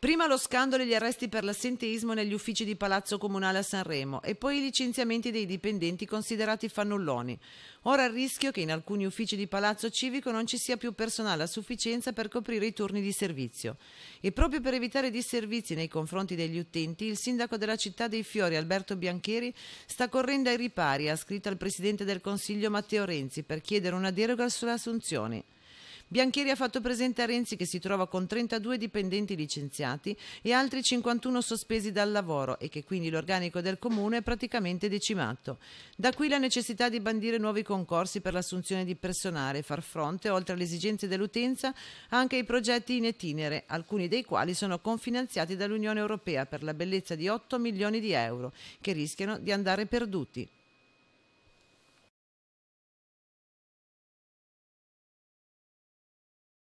Prima lo scandalo e gli arresti per l'assenteismo negli uffici di Palazzo Comunale a Sanremo e poi i licenziamenti dei dipendenti considerati fannulloni. Ora il rischio che in alcuni uffici di Palazzo Civico non ci sia più personale a sufficienza per coprire i turni di servizio. E proprio per evitare disservizi nei confronti degli utenti, il sindaco della città dei Fiori, Alberto Biancheri, sta correndo ai ripari, ha scritto al presidente del Consiglio Matteo Renzi per chiedere una deroga sulle assunzioni. Bianchieri ha fatto presente a Renzi che si trova con 32 dipendenti licenziati e altri 51 sospesi dal lavoro e che quindi l'organico del comune è praticamente decimato. Da qui la necessità di bandire nuovi concorsi per l'assunzione di personale e far fronte, oltre alle esigenze dell'utenza, anche ai progetti in itinere, alcuni dei quali sono confinanziati dall'Unione Europea per la bellezza di 8 milioni di euro, che rischiano di andare perduti.